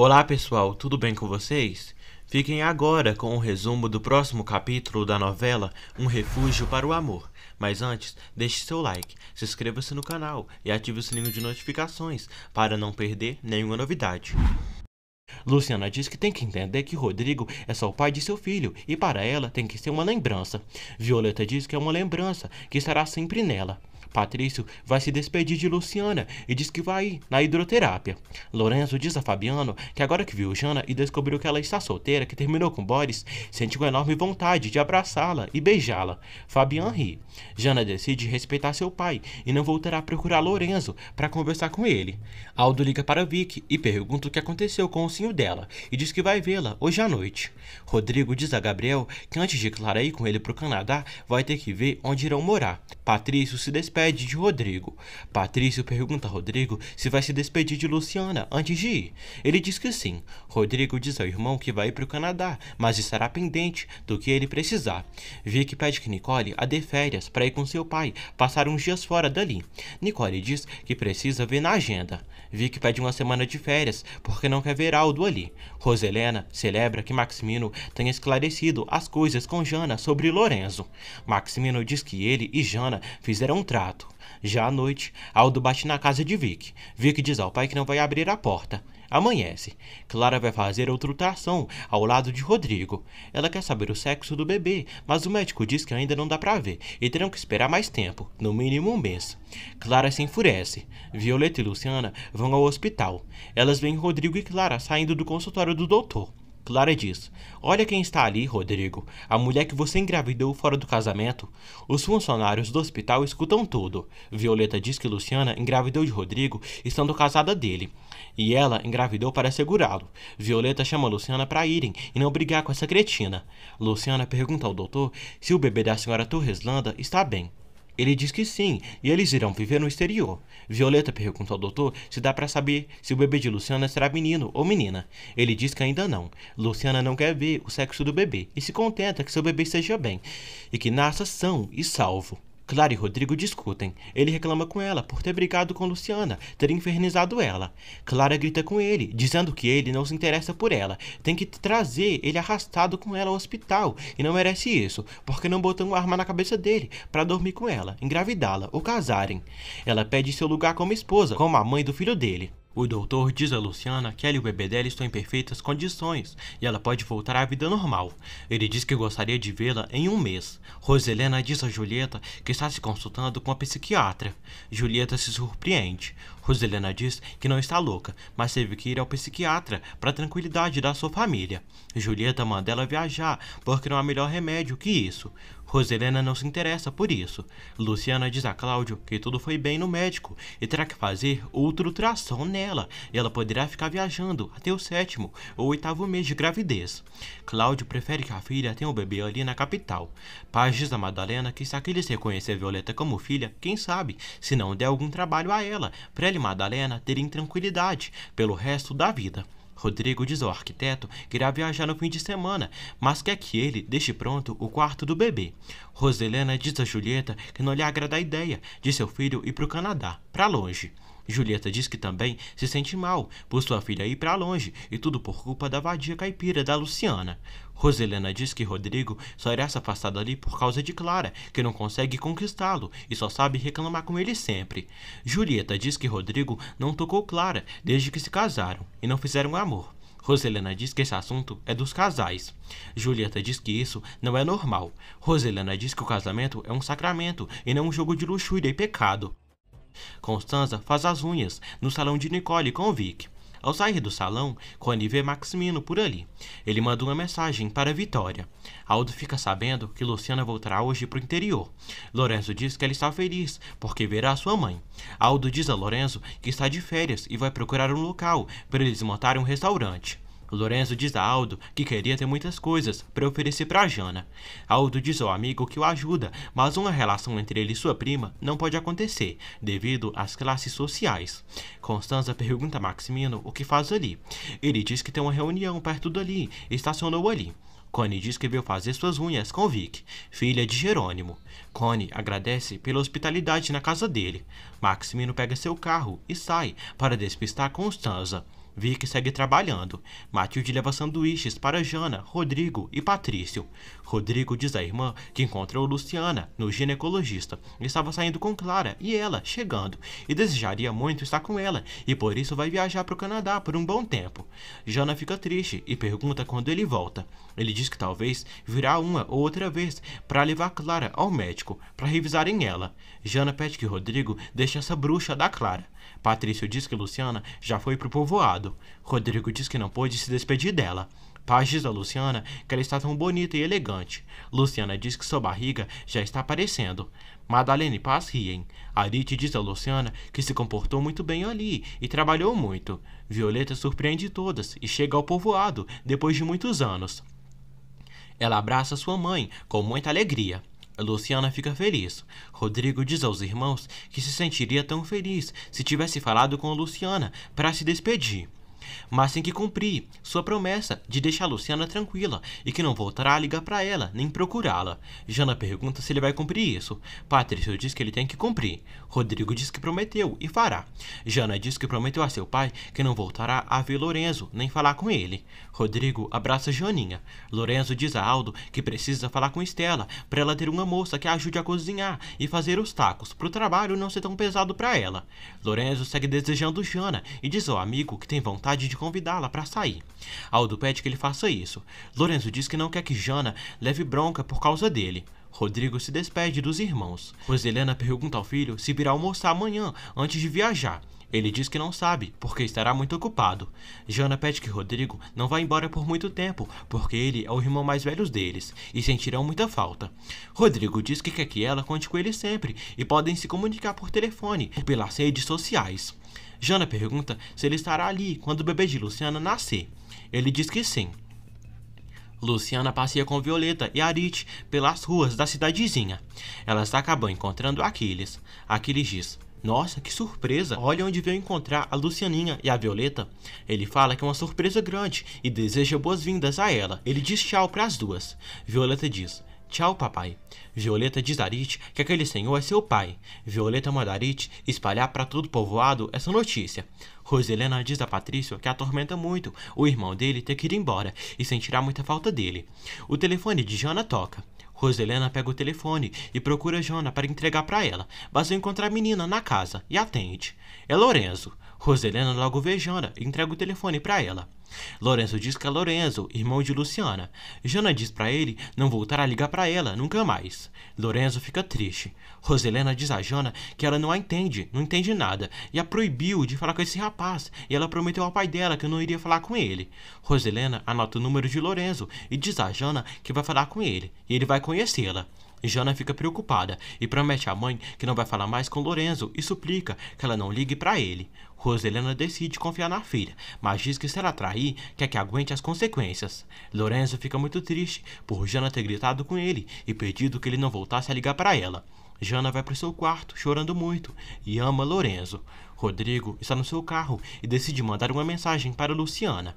Olá pessoal, tudo bem com vocês? Fiquem agora com o resumo do próximo capítulo da novela Um Refúgio para o Amor. Mas antes, deixe seu like, se inscreva-se no canal e ative o sininho de notificações para não perder nenhuma novidade. Luciana diz que tem que entender que Rodrigo é só o pai de seu filho e para ela tem que ser uma lembrança. Violeta diz que é uma lembrança que estará sempre nela. Patrício vai se despedir de Luciana e diz que vai ir na hidroterapia. Lorenzo diz a Fabiano que agora que viu Jana e descobriu que ela está solteira, que terminou com Boris, sente uma enorme vontade de abraçá-la e beijá-la. Fabiano ri. Jana decide respeitar seu pai e não voltará a procurar Lorenzo para conversar com ele. Aldo liga para Vicky e pergunta o que aconteceu com o senho dela e diz que vai vê-la hoje à noite. Rodrigo diz a Gabriel que antes de Clara ir com ele para o Canadá, vai ter que ver onde irão morar. Patrício se despede despede de Rodrigo. Patrício pergunta a Rodrigo se vai se despedir de Luciana antes de ir. Ele diz que sim. Rodrigo diz ao irmão que vai ir para o Canadá, mas estará pendente do que ele precisar. Vic pede que Nicole a dê férias para ir com seu pai passar uns dias fora dali. Nicole diz que precisa ver na agenda. Vic pede uma semana de férias porque não quer ver Aldo ali. Roselena celebra que Maximino tenha esclarecido as coisas com Jana sobre Lorenzo. Maximino diz que ele e Jana fizeram um trato já à noite, Aldo bate na casa de Vic. Vic diz ao pai que não vai abrir a porta. Amanhece. Clara vai fazer outra ultrassom ao lado de Rodrigo. Ela quer saber o sexo do bebê, mas o médico diz que ainda não dá pra ver e terão que esperar mais tempo, no mínimo um mês. Clara se enfurece. Violeta e Luciana vão ao hospital. Elas veem Rodrigo e Clara saindo do consultório do doutor. Clara é diz: Olha quem está ali, Rodrigo, a mulher que você engravidou fora do casamento. Os funcionários do hospital escutam tudo. Violeta diz que Luciana engravidou de Rodrigo, estando casada dele, e ela engravidou para segurá-lo. Violeta chama Luciana para irem e não brigar com essa cretina. Luciana pergunta ao doutor se o bebê da senhora Torreslanda está bem. Ele diz que sim, e eles irão viver no exterior. Violeta pergunta ao doutor se dá para saber se o bebê de Luciana será menino ou menina. Ele diz que ainda não. Luciana não quer ver o sexo do bebê e se contenta que seu bebê esteja bem e que nasça são e salvo. Clara e Rodrigo discutem. Ele reclama com ela por ter brigado com Luciana, ter infernizado ela. Clara grita com ele, dizendo que ele não se interessa por ela, tem que trazer ele arrastado com ela ao hospital e não merece isso, porque não botam uma arma na cabeça dele para dormir com ela, engravidá-la ou casarem. Ela pede seu lugar como esposa, como a mãe do filho dele. O doutor diz a Luciana que ela e o bebê dela estão em perfeitas condições e ela pode voltar à vida normal. Ele diz que gostaria de vê-la em um mês. Roselena diz a Julieta que está se consultando com a psiquiatra. Julieta se surpreende. Roselena diz que não está louca, mas teve que ir ao psiquiatra para a tranquilidade da sua família. Julieta manda ela viajar porque não há melhor remédio que isso. Roselena não se interessa por isso. Luciana diz a Cláudio que tudo foi bem no médico e terá que fazer outra ultrassom nela e ela poderá ficar viajando até o sétimo ou oitavo mês de gravidez. Cláudio prefere que a filha tenha o um bebê ali na capital. Paz diz a Madalena que se aqueles reconhecer Violeta como filha, quem sabe, se não der algum trabalho a ela, ele e Madalena terem tranquilidade pelo resto da vida. Rodrigo diz ao arquiteto que irá viajar no fim de semana, mas quer que ele deixe pronto o quarto do bebê. Roselena diz a Julieta que não lhe agrada a ideia de seu filho ir para o Canadá, para longe. Julieta diz que também se sente mal por sua filha ir para longe e tudo por culpa da vadia caipira da Luciana. Roselena diz que Rodrigo só irá se afastar dali por causa de Clara, que não consegue conquistá-lo e só sabe reclamar com ele sempre. Julieta diz que Rodrigo não tocou Clara desde que se casaram e não fizeram amor. Roselena diz que esse assunto é dos casais. Julieta diz que isso não é normal. Roselena diz que o casamento é um sacramento e não um jogo de luxúria e pecado. Constanza faz as unhas no salão de Nicole com o Vic. Ao sair do salão, Connie vê Maximino por ali. Ele manda uma mensagem para Vitória. Aldo fica sabendo que Luciana voltará hoje para o interior. Lorenzo diz que ela está feliz, porque verá sua mãe. Aldo diz a Lorenzo que está de férias e vai procurar um local para eles montarem um restaurante. Lorenzo diz a Aldo que queria ter muitas coisas para oferecer para Jana. Aldo diz ao amigo que o ajuda, mas uma relação entre ele e sua prima não pode acontecer, devido às classes sociais. Constanza pergunta a Maximino o que faz ali. Ele diz que tem uma reunião perto dali e estacionou ali. Connie diz que veio fazer suas unhas com Vic, filha de Jerônimo. Connie agradece pela hospitalidade na casa dele. Maximino pega seu carro e sai para despistar Constanza. Vic segue trabalhando. Matilde leva sanduíches para Jana, Rodrigo e Patrício. Rodrigo diz à irmã que encontrou Luciana no ginecologista. Estava saindo com Clara e ela chegando, e desejaria muito estar com ela, e por isso vai viajar para o Canadá por um bom tempo. Jana fica triste e pergunta quando ele volta. Ele diz que talvez virá uma ou outra vez para levar Clara ao médico, para revisarem ela. Jana pede que Rodrigo deixe essa bruxa da Clara. Patrício diz que Luciana já foi pro povoado. Rodrigo diz que não pôde se despedir dela. Paz diz a Luciana que ela está tão bonita e elegante. Luciana diz que sua barriga já está aparecendo. Madalena e Paz riem. Arite diz a Luciana que se comportou muito bem ali e trabalhou muito. Violeta surpreende todas e chega ao povoado depois de muitos anos. Ela abraça sua mãe com muita alegria. Luciana fica feliz. Rodrigo diz aos irmãos que se sentiria tão feliz se tivesse falado com Luciana para se despedir mas tem que cumprir sua promessa de deixar Luciana tranquila e que não voltará a ligar para ela nem procurá-la. Jana pergunta se ele vai cumprir isso. Patrício diz que ele tem que cumprir. Rodrigo diz que prometeu e fará. Jana diz que prometeu a seu pai que não voltará a ver Lorenzo nem falar com ele. Rodrigo abraça Janinha. Lorenzo diz a Aldo que precisa falar com Estela para ela ter uma moça que a ajude a cozinhar e fazer os tacos para o trabalho não ser tão pesado para ela. Lorenzo segue desejando Jana e diz ao amigo que tem vontade vontade de convidá-la para sair. Aldo pede que ele faça isso. Lorenzo diz que não quer que Jana leve bronca por causa dele. Rodrigo se despede dos irmãos, pois Helena pergunta ao filho se virá almoçar amanhã antes de viajar. Ele diz que não sabe, porque estará muito ocupado. Jana pede que Rodrigo não vá embora por muito tempo, porque ele é o irmão mais velho deles, e sentirão muita falta. Rodrigo diz que quer que ela conte com ele sempre, e podem se comunicar por telefone ou pelas redes sociais. Jana pergunta se ele estará ali quando o bebê de Luciana nascer. Ele diz que sim. Luciana passeia com Violeta e Arit pelas ruas da cidadezinha. Elas acabam encontrando Aquiles. Aquiles diz: nossa, que surpresa! Olha onde veio encontrar a Lucianinha e a Violeta. Ele fala que é uma surpresa grande e deseja boas-vindas a ela. Ele diz tchau para as duas. Violeta diz: Tchau, papai. Violeta diz a Arit que aquele senhor é seu pai. Violeta manda Arit espalhar para todo o povoado essa notícia. Roselena diz a Patrício que atormenta muito o irmão dele ter que ir embora e sentirá muita falta dele. O telefone de Jana toca. Roselena pega o telefone e procura Jona para entregar para ela, mas ao encontrar a menina na casa e atende. É Lorenzo. Roselena logo Jana e entrega o telefone para ela. Lorenzo diz que é Lorenzo, irmão de Luciana. Jana diz para ele não voltar a ligar para ela nunca mais. Lorenzo fica triste. Roselena diz a Jana que ela não a entende, não entende nada, e a proibiu de falar com esse rapaz, e ela prometeu ao pai dela que não iria falar com ele. Roselena anota o número de Lorenzo e diz a Jana que vai falar com ele, e ele vai conhecê-la. Jana fica preocupada e promete à mãe que não vai falar mais com Lorenzo e suplica que ela não ligue para ele. Roselena decide confiar na filha, mas diz que se ela trair, quer que aguente as consequências. Lorenzo fica muito triste por Jana ter gritado com ele e pedido que ele não voltasse a ligar para ela. Jana vai para seu quarto chorando muito e ama Lorenzo. Rodrigo está no seu carro e decide mandar uma mensagem para Luciana.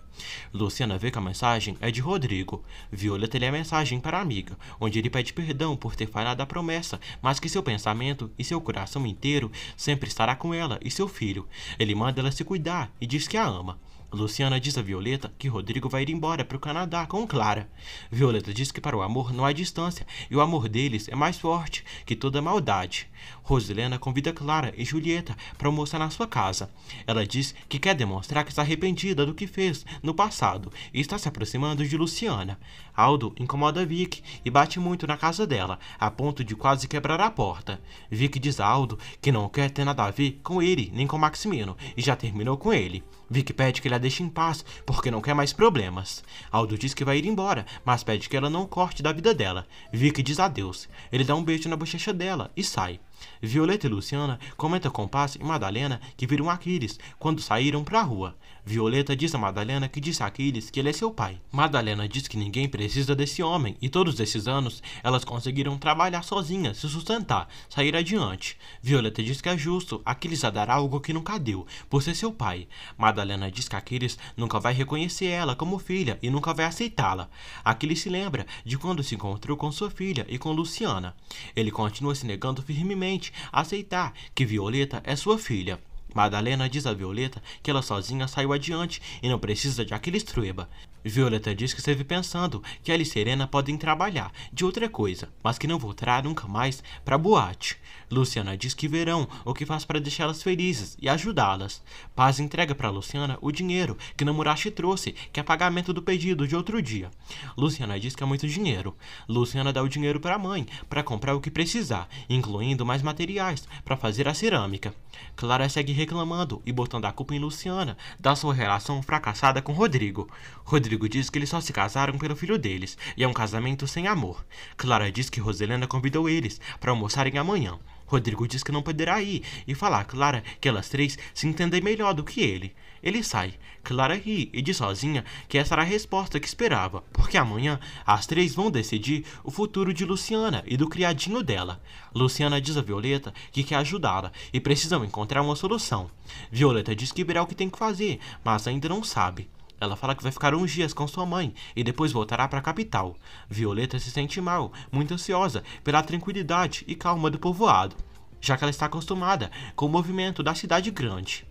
Luciana vê que a mensagem é de Rodrigo. Violeta lê a mensagem para a amiga, onde ele pede perdão por ter falhado a promessa, mas que seu pensamento e seu coração inteiro sempre estará com ela e seu filho. Ele manda ela se cuidar e diz que a ama. Luciana diz a Violeta que Rodrigo vai ir embora para o Canadá com Clara. Violeta diz que para o amor não há distância e o amor deles é mais forte que toda maldade. Rosilena convida Clara e Julieta para almoçar na sua casa. Ela diz que quer demonstrar que está arrependida do que fez no passado e está se aproximando de Luciana. Aldo incomoda Vic e bate muito na casa dela, a ponto de quase quebrar a porta. Vic diz a Aldo que não quer ter nada a ver com ele nem com Maximino e já terminou com ele. Vic pede que ela deixe em paz, porque não quer mais problemas. Aldo diz que vai ir embora, mas pede que ela não corte da vida dela. Vic diz adeus. Ele dá um beijo na bochecha dela e sai. Violeta e Luciana comentam com Paz e Madalena que viram Aquiles quando saíram para a rua. Violeta diz a Madalena que disse a Aquiles que ele é seu pai. Madalena diz que ninguém precisa desse homem e todos esses anos elas conseguiram trabalhar sozinhas, se sustentar, sair adiante. Violeta diz que é justo, Aquiles a dar algo que nunca deu, por ser seu pai. Madalena diz que Aquiles nunca vai reconhecer ela como filha e nunca vai aceitá-la. Aquiles se lembra de quando se encontrou com sua filha e com Luciana. Ele continua se negando firmemente simplesmente aceitar que Violeta é sua filha Madalena diz a Violeta que ela sozinha saiu adiante e não precisa de aquele estrueba. Violeta diz que esteve pensando que ela e Serena podem trabalhar de outra coisa, mas que não voltará nunca mais para boate. Luciana diz que verão o que faz para deixá-las felizes e ajudá-las. Paz entrega para Luciana o dinheiro que Namurashi trouxe, que é pagamento do pedido de outro dia. Luciana diz que é muito dinheiro. Luciana dá o dinheiro para a mãe para comprar o que precisar, incluindo mais materiais para fazer a cerâmica. Clara segue reclamando e botando a culpa em Luciana da sua relação fracassada com Rodrigo. Rodrigo diz que eles só se casaram pelo filho deles e é um casamento sem amor. Clara diz que Roselena convidou eles para almoçarem amanhã. Rodrigo diz que não poderá ir e falar a Clara que elas três se entendem melhor do que ele. Ele sai. Clara ri e diz sozinha que essa era a resposta que esperava, porque amanhã as três vão decidir o futuro de Luciana e do criadinho dela. Luciana diz a Violeta que quer ajudá-la e precisam encontrar uma solução. Violeta diz que verá o que tem que fazer, mas ainda não sabe. Ela fala que vai ficar uns dias com sua mãe e depois voltará para a capital. Violeta se sente mal, muito ansiosa pela tranquilidade e calma do povoado, já que ela está acostumada com o movimento da cidade grande.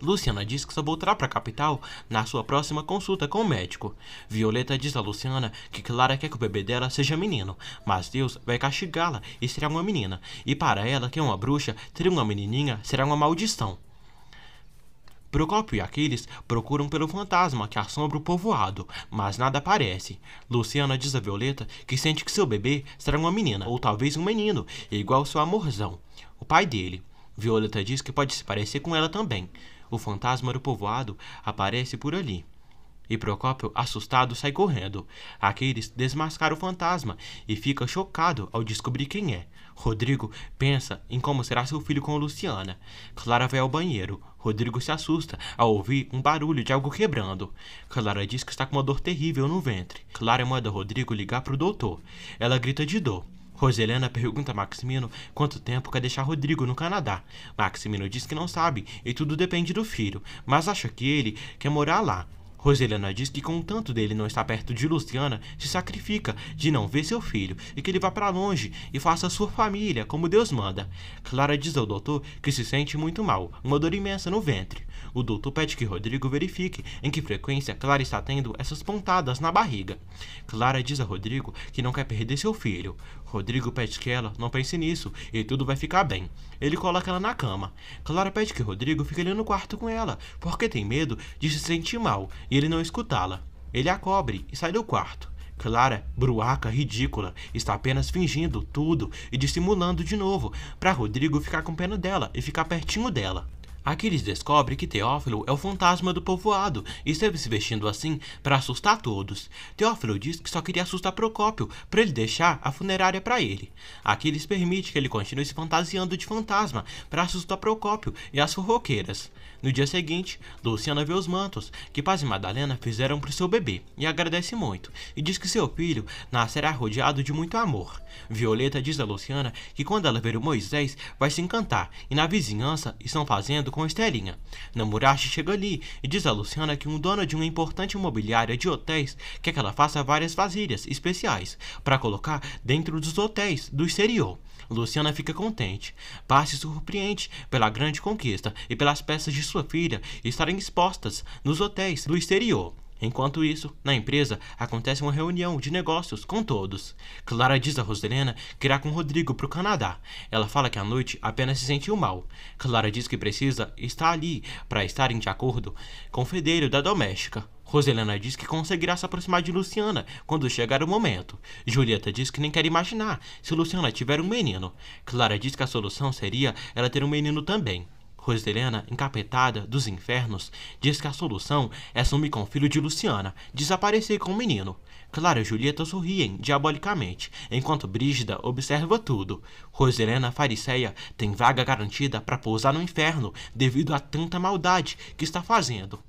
Luciana diz que só voltará para a capital na sua próxima consulta com o médico. Violeta diz a Luciana que Clara quer que o bebê dela seja menino, mas Deus vai castigá-la e será uma menina, e para ela, que é uma bruxa, ter uma menininha será uma maldição. Procópio e Aquiles procuram pelo fantasma que assombra o povoado, mas nada aparece. Luciana diz a Violeta que sente que seu bebê será uma menina, ou talvez um menino, igual seu amorzão, o pai dele. Violeta diz que pode se parecer com ela também. O fantasma do povoado aparece por ali. E Procópio, assustado, sai correndo. Aquiles desmascara o fantasma e fica chocado ao descobrir quem é. Rodrigo pensa em como será seu filho com Luciana. Clara vai ao banheiro. Rodrigo se assusta ao ouvir um barulho de algo quebrando. Clara diz que está com uma dor terrível no ventre. Clara manda Rodrigo ligar para o doutor. Ela grita de dor. Roselena pergunta a Maximino quanto tempo quer deixar Rodrigo no Canadá. Maximino diz que não sabe e tudo depende do filho, mas acha que ele quer morar lá. Roselena diz que com o tanto dele não estar perto de Luciana, se sacrifica de não ver seu filho e que ele vá para longe e faça sua família como Deus manda. Clara diz ao doutor que se sente muito mal, uma dor imensa no ventre. O doutor pede que Rodrigo verifique em que frequência Clara está tendo essas pontadas na barriga. Clara diz a Rodrigo que não quer perder seu filho. Rodrigo pede que ela não pense nisso e tudo vai ficar bem. Ele coloca ela na cama. Clara pede que Rodrigo fique ali no quarto com ela, porque tem medo de se sentir mal e ele não escutá-la. Ele a cobre e sai do quarto. Clara, bruaca, ridícula, está apenas fingindo tudo e dissimulando de novo, para Rodrigo ficar com pena dela e ficar pertinho dela. Aquiles descobre que Teófilo é o fantasma do povoado e esteve se vestindo assim para assustar todos. Teófilo diz que só queria assustar Procópio para ele deixar a funerária para ele. Aquiles permite que ele continue se fantasiando de fantasma para assustar Procópio e as forroqueiras. No dia seguinte, Luciana vê os mantos que Paz e Madalena fizeram para seu bebê e agradece muito e diz que seu filho nascerá rodeado de muito amor. Violeta diz a Luciana que quando ela ver o Moisés vai se encantar e na vizinhança estão fazendo com Estelinha. Namurashi chega ali e diz a Luciana que um dono de uma importante imobiliária de hotéis quer que ela faça várias vasilhas especiais para colocar dentro dos hotéis do exterior. Luciana fica contente. Paz surpreendente surpreende pela grande conquista e pelas peças de sua filha estarem expostas nos hotéis do exterior. Enquanto isso, na empresa, acontece uma reunião de negócios com todos. Clara diz a Roselena que irá com Rodrigo para o Canadá. Ela fala que à noite apenas se sentiu mal. Clara diz que precisa estar ali para estarem de acordo com o fedeiro da doméstica. Roselena diz que conseguirá se aproximar de Luciana quando chegar o momento. Julieta diz que nem quer imaginar se Luciana tiver um menino. Clara diz que a solução seria ela ter um menino também. Roselena, encapetada dos infernos, diz que a solução é sumir com o filho de Luciana, desaparecer com o menino. Clara e Julieta sorriem diabolicamente, enquanto Brígida observa tudo. Roselena Fariseia tem vaga garantida para pousar no inferno devido a tanta maldade que está fazendo.